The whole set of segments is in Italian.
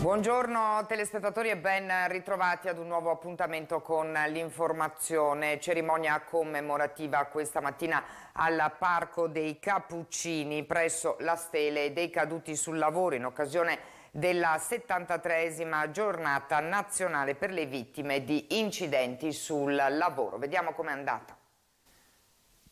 Buongiorno telespettatori e ben ritrovati ad un nuovo appuntamento con l'informazione. Cerimonia commemorativa questa mattina al Parco dei Cappuccini presso la Stele dei Caduti sul Lavoro in occasione della 73esima giornata nazionale per le vittime di incidenti sul lavoro. Vediamo com'è andata.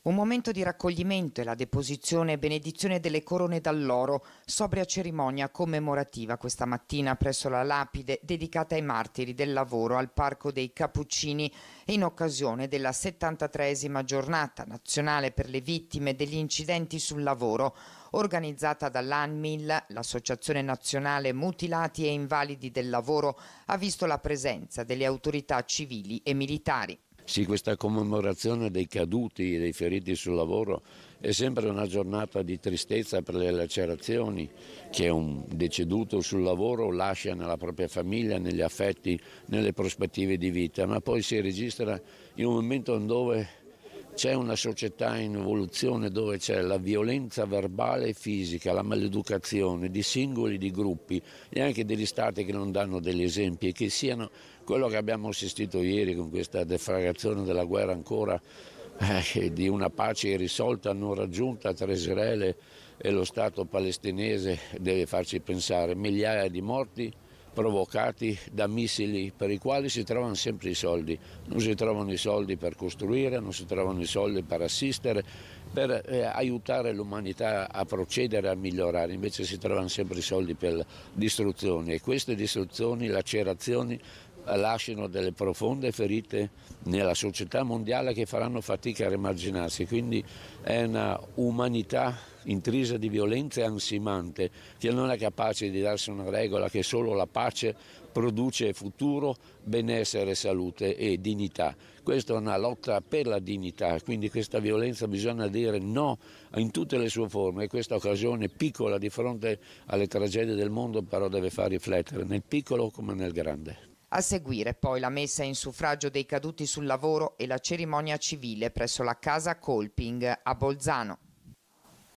Un momento di raccoglimento e la deposizione e benedizione delle corone d'alloro, sobria cerimonia commemorativa questa mattina presso la lapide dedicata ai martiri del lavoro al Parco dei Cappuccini in occasione della 73esima giornata nazionale per le vittime degli incidenti sul lavoro, organizzata dall'ANMIL, l'Associazione Nazionale Mutilati e Invalidi del Lavoro, ha visto la presenza delle autorità civili e militari. Sì, questa commemorazione dei caduti e dei feriti sul lavoro è sempre una giornata di tristezza per le lacerazioni che un deceduto sul lavoro lascia nella propria famiglia, negli affetti, nelle prospettive di vita, ma poi si registra in un momento dove c'è una società in evoluzione dove c'è la violenza verbale e fisica, la maleducazione di singoli, di gruppi e anche degli stati che non danno degli esempi e che siano quello che abbiamo assistito ieri con questa defragazione della guerra ancora eh, di una pace irrisolta non raggiunta tra Israele e lo Stato palestinese deve farci pensare migliaia di morti provocati da missili per i quali si trovano sempre i soldi. Non si trovano i soldi per costruire, non si trovano i soldi per assistere, per eh, aiutare l'umanità a procedere, a migliorare, invece si trovano sempre i soldi per distruzioni e queste distruzioni, lacerazioni lasciano delle profonde ferite nella società mondiale che faranno fatica a rimarginarsi. Quindi è una umanità intrisa di violenza e ansimante che non è capace di darsi una regola che solo la pace produce futuro, benessere, salute e dignità. Questa è una lotta per la dignità, quindi questa violenza bisogna dire no in tutte le sue forme e questa occasione piccola di fronte alle tragedie del mondo però deve far riflettere nel piccolo come nel grande. A seguire poi la messa in suffragio dei caduti sul lavoro e la cerimonia civile presso la casa Colping a Bolzano.